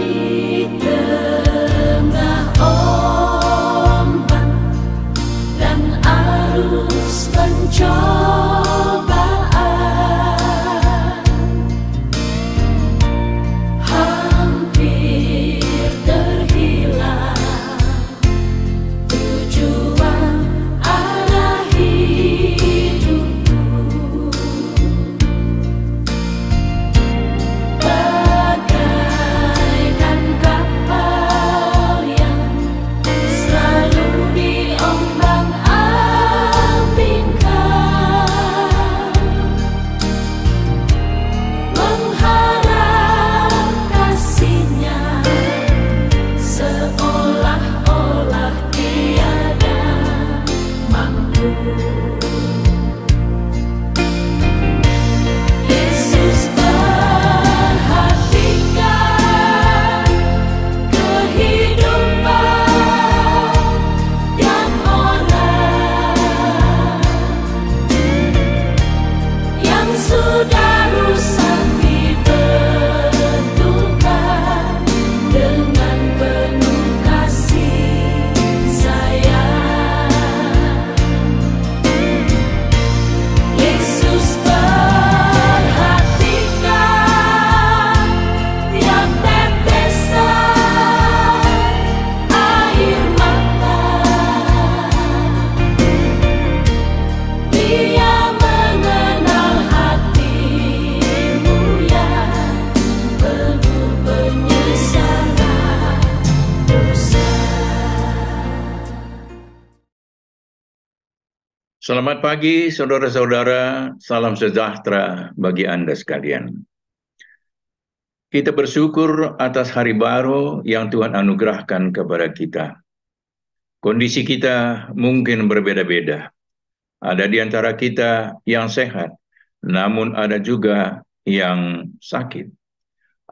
dear. Selamat pagi, saudara-saudara. Salam sejahtera bagi Anda sekalian. Kita bersyukur atas hari baru yang Tuhan anugerahkan kepada kita. Kondisi kita mungkin berbeda-beda. Ada di antara kita yang sehat, namun ada juga yang sakit.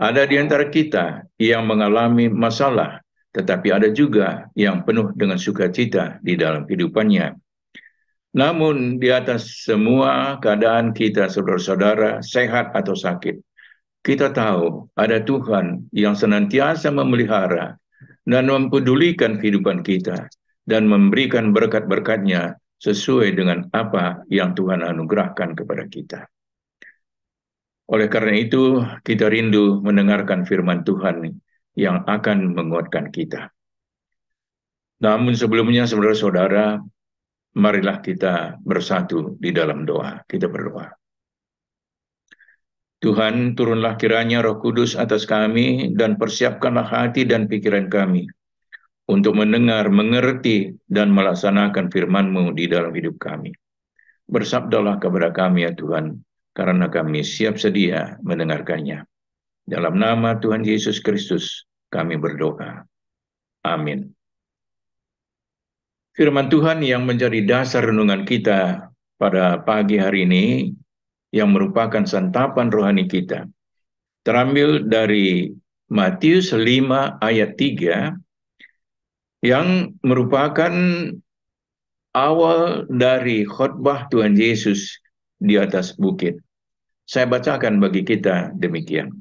Ada di antara kita yang mengalami masalah, tetapi ada juga yang penuh dengan sukacita di dalam kehidupannya namun di atas semua keadaan kita saudara-saudara sehat atau sakit, kita tahu ada Tuhan yang senantiasa memelihara dan mempedulikan kehidupan kita dan memberikan berkat-berkatnya sesuai dengan apa yang Tuhan anugerahkan kepada kita. Oleh karena itu, kita rindu mendengarkan firman Tuhan yang akan menguatkan kita. Namun sebelumnya, saudara-saudara, marilah kita bersatu di dalam doa. Kita berdoa. Tuhan, turunlah kiranya roh kudus atas kami dan persiapkanlah hati dan pikiran kami untuk mendengar, mengerti, dan melaksanakan firman-Mu di dalam hidup kami. Bersabdalah kepada kami ya Tuhan, karena kami siap sedia mendengarkannya. Dalam nama Tuhan Yesus Kristus, kami berdoa. Amin. Firman Tuhan yang menjadi dasar renungan kita pada pagi hari ini yang merupakan santapan rohani kita. Terambil dari Matius 5 ayat 3 yang merupakan awal dari khotbah Tuhan Yesus di atas bukit. Saya bacakan bagi kita demikian.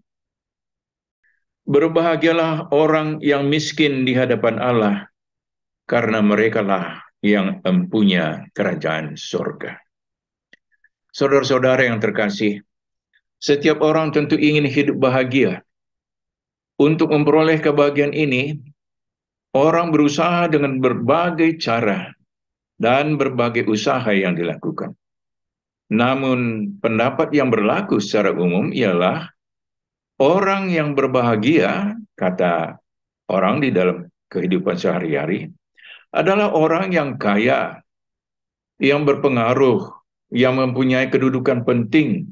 Berbahagialah orang yang miskin di hadapan Allah, karena merekalah yang empunya kerajaan surga. Saudara-saudara yang terkasih, setiap orang tentu ingin hidup bahagia. Untuk memperoleh kebahagiaan ini, orang berusaha dengan berbagai cara dan berbagai usaha yang dilakukan. Namun, pendapat yang berlaku secara umum ialah orang yang berbahagia, kata orang di dalam kehidupan sehari-hari, adalah orang yang kaya, yang berpengaruh, yang mempunyai kedudukan penting.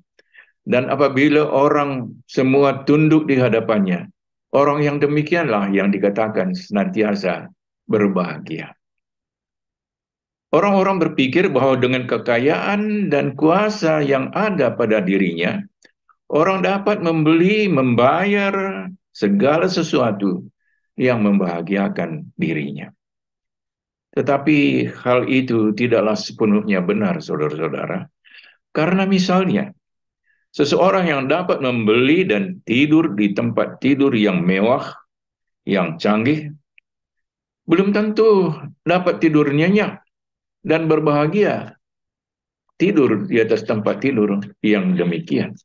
Dan apabila orang semua tunduk di hadapannya, orang yang demikianlah yang dikatakan senantiasa berbahagia. Orang-orang berpikir bahwa dengan kekayaan dan kuasa yang ada pada dirinya, orang dapat membeli, membayar segala sesuatu yang membahagiakan dirinya. Tetapi hal itu tidaklah sepenuhnya benar, saudara-saudara. Karena misalnya, seseorang yang dapat membeli dan tidur di tempat tidur yang mewah, yang canggih, belum tentu dapat tidur nyenyak dan berbahagia tidur di atas tempat tidur yang demikian.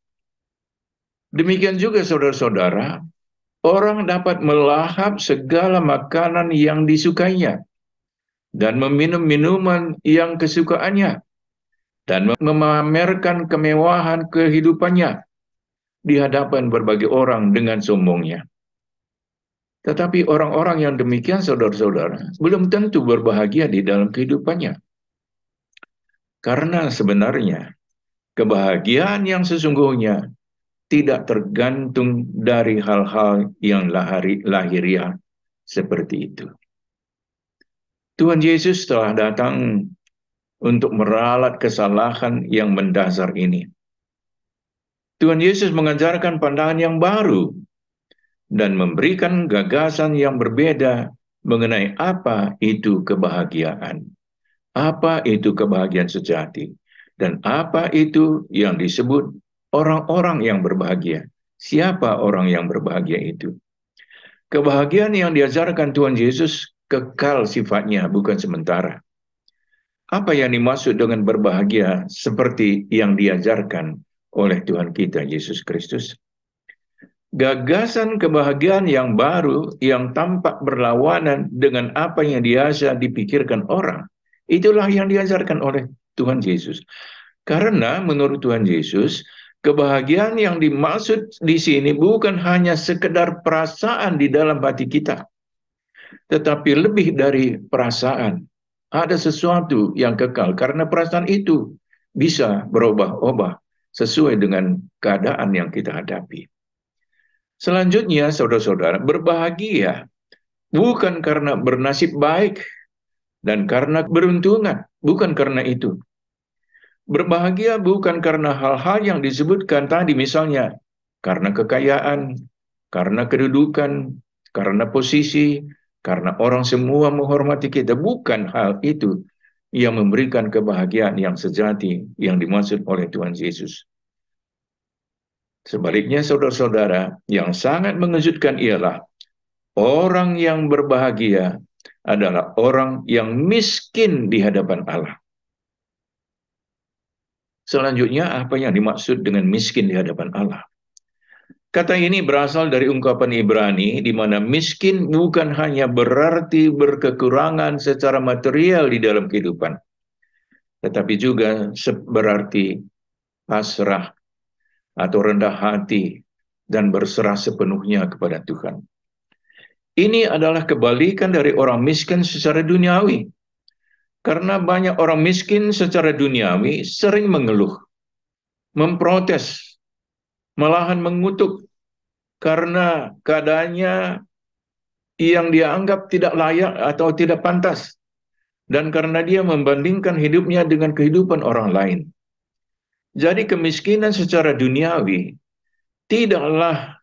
Demikian juga saudara-saudara, orang dapat melahap segala makanan yang disukainya, dan meminum minuman yang kesukaannya dan memamerkan kemewahan kehidupannya di hadapan berbagai orang dengan sombongnya. Tetapi orang-orang yang demikian, saudara-saudara, belum tentu berbahagia di dalam kehidupannya. Karena sebenarnya kebahagiaan yang sesungguhnya tidak tergantung dari hal-hal yang lahiriah seperti itu. Tuhan Yesus telah datang untuk meralat kesalahan yang mendasar ini. Tuhan Yesus mengajarkan pandangan yang baru dan memberikan gagasan yang berbeda mengenai apa itu kebahagiaan, apa itu kebahagiaan sejati, dan apa itu yang disebut orang-orang yang berbahagia. Siapa orang yang berbahagia itu? Kebahagiaan yang diajarkan Tuhan Yesus kekal sifatnya, bukan sementara. Apa yang dimaksud dengan berbahagia seperti yang diajarkan oleh Tuhan kita Yesus Kristus? Gagasan kebahagiaan yang baru yang tampak berlawanan dengan apa yang biasa dipikirkan orang, itulah yang diajarkan oleh Tuhan Yesus. Karena menurut Tuhan Yesus, kebahagiaan yang dimaksud di sini bukan hanya sekedar perasaan di dalam hati kita, tetapi lebih dari perasaan. Ada sesuatu yang kekal karena perasaan itu bisa berubah-ubah sesuai dengan keadaan yang kita hadapi. Selanjutnya, saudara-saudara, berbahagia bukan karena bernasib baik dan karena beruntungan, bukan karena itu. Berbahagia bukan karena hal-hal yang disebutkan tadi, misalnya karena kekayaan, karena kedudukan, karena posisi, karena orang semua menghormati kita. Bukan hal itu yang memberikan kebahagiaan yang sejati yang dimaksud oleh Tuhan Yesus. Sebaliknya saudara-saudara, yang sangat mengejutkan ialah orang yang berbahagia adalah orang yang miskin di hadapan Allah. Selanjutnya apa yang dimaksud dengan miskin di hadapan Allah? Kata ini berasal dari ungkapan Ibrani di mana miskin bukan hanya berarti berkekurangan secara material di dalam kehidupan, tetapi juga berarti pasrah atau rendah hati dan berserah sepenuhnya kepada Tuhan. Ini adalah kebalikan dari orang miskin secara duniawi. Karena banyak orang miskin secara duniawi sering mengeluh, memprotes malahan mengutuk karena keadaannya yang dia anggap tidak layak atau tidak pantas dan karena dia membandingkan hidupnya dengan kehidupan orang lain. Jadi kemiskinan secara duniawi tidaklah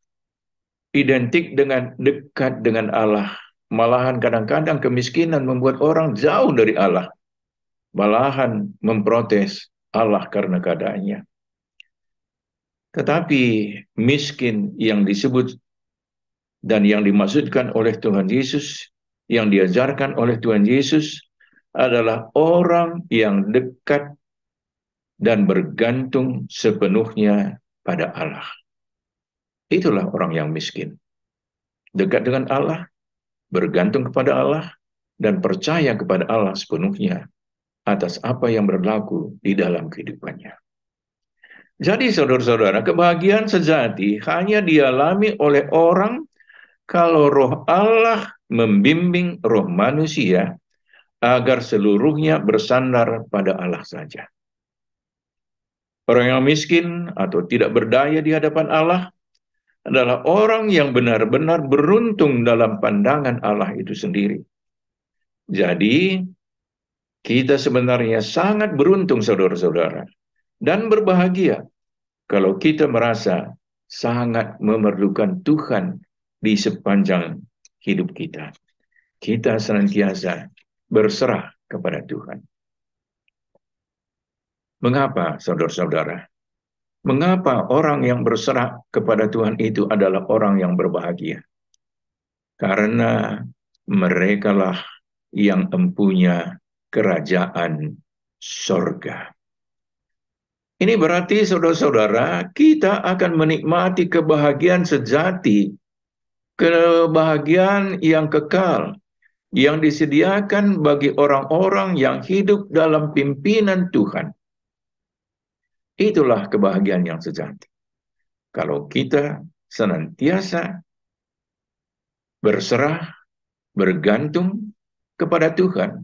identik dengan dekat dengan Allah. Malahan kadang-kadang kemiskinan membuat orang jauh dari Allah. Malahan memprotes Allah karena keadaannya. Tetapi miskin yang disebut dan yang dimaksudkan oleh Tuhan Yesus, yang diajarkan oleh Tuhan Yesus adalah orang yang dekat dan bergantung sepenuhnya pada Allah. Itulah orang yang miskin. Dekat dengan Allah, bergantung kepada Allah, dan percaya kepada Allah sepenuhnya atas apa yang berlaku di dalam kehidupannya. Jadi saudara-saudara, kebahagiaan sejati hanya dialami oleh orang kalau roh Allah membimbing roh manusia agar seluruhnya bersandar pada Allah saja. Orang yang miskin atau tidak berdaya di hadapan Allah adalah orang yang benar-benar beruntung dalam pandangan Allah itu sendiri. Jadi, kita sebenarnya sangat beruntung, saudara-saudara, dan berbahagia kalau kita merasa sangat memerlukan Tuhan di sepanjang hidup kita. Kita senantiasa berserah kepada Tuhan. Mengapa, saudara-saudara? Mengapa orang yang berserah kepada Tuhan itu adalah orang yang berbahagia? Karena merekalah yang empunya kerajaan sorga. Ini berarti saudara-saudara, kita akan menikmati kebahagiaan sejati, kebahagiaan yang kekal, yang disediakan bagi orang-orang yang hidup dalam pimpinan Tuhan. Itulah kebahagiaan yang sejati. Kalau kita senantiasa berserah, bergantung kepada Tuhan,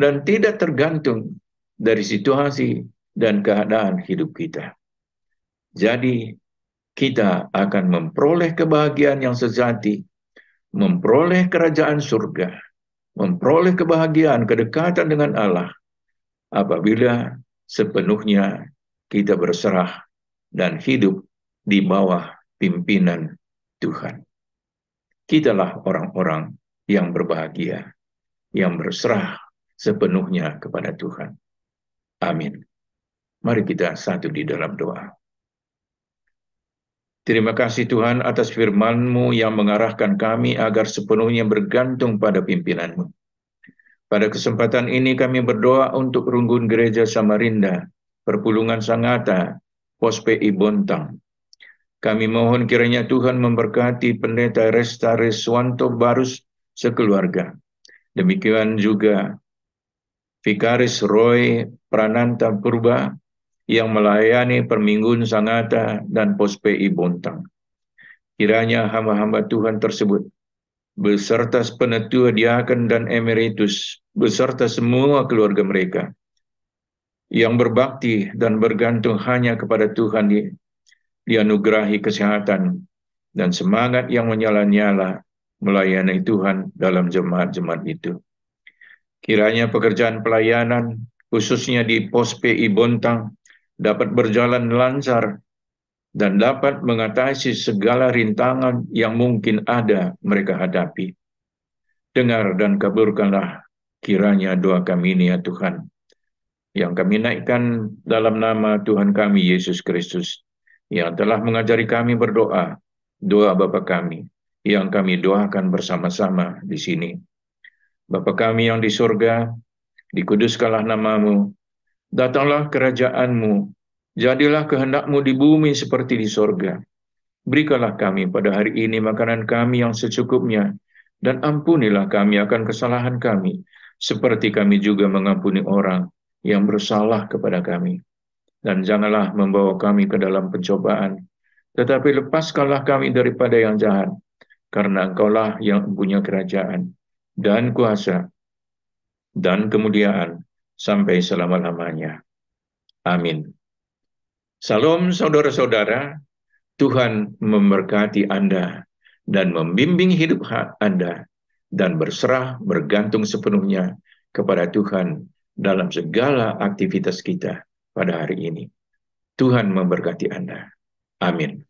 dan tidak tergantung dari situasi dan keadaan hidup kita. Jadi, kita akan memperoleh kebahagiaan yang sejati, memperoleh kerajaan surga, memperoleh kebahagiaan kedekatan dengan Allah apabila sepenuhnya kita berserah dan hidup di bawah pimpinan Tuhan. Kitalah orang-orang yang berbahagia, yang berserah sepenuhnya kepada Tuhan. Amin. Mari kita satu di dalam doa. Terima kasih Tuhan atas firman-Mu yang mengarahkan kami agar sepenuhnya bergantung pada pimpinan-Mu. Pada kesempatan ini kami berdoa untuk Runggun Gereja Samarinda, Perpulungan Sangata, Pos PI Bontang. Kami mohon kiranya Tuhan memberkati Pendeta Resta Reswanto Barus sekeluarga. Demikian juga Vikaris Roy Prananta Purba, yang melayani Permingguan Sangata dan Pospei Bontang. Kiranya hamba-hamba Tuhan tersebut beserta penetua diaken dan emeritus, beserta semua keluarga mereka yang berbakti dan bergantung hanya kepada Tuhan di, dianugerahi kesehatan dan semangat yang menyala-nyala melayani Tuhan dalam jemaat-jemaat itu. Kiranya pekerjaan pelayanan, khususnya di pos PI Bontang, dapat berjalan lancar, dan dapat mengatasi segala rintangan yang mungkin ada mereka hadapi. Dengar dan kabulkanlah kiranya doa kami ini ya Tuhan, yang kami naikkan dalam nama Tuhan kami Yesus Kristus, yang telah mengajari kami berdoa, doa Bapa kami, yang kami doakan bersama-sama di sini. Bapa kami yang di surga, dikuduskanlah namamu, Datanglah kerajaanmu, jadilah kehendakmu di bumi seperti di sorga. Berikanlah kami pada hari ini makanan kami yang secukupnya, dan ampunilah kami akan kesalahan kami, seperti kami juga mengampuni orang yang bersalah kepada kami. Dan janganlah membawa kami ke dalam pencobaan, tetapi lepaskanlah kami daripada yang jahat, karena engkaulah yang punya kerajaan, dan kuasa, dan kemuliaan, sampai selama-lamanya. Amin. Salam saudara-saudara, Tuhan memberkati Anda dan membimbing hidup Anda dan berserah bergantung sepenuhnya kepada Tuhan dalam segala aktivitas kita pada hari ini. Tuhan memberkati Anda. Amin.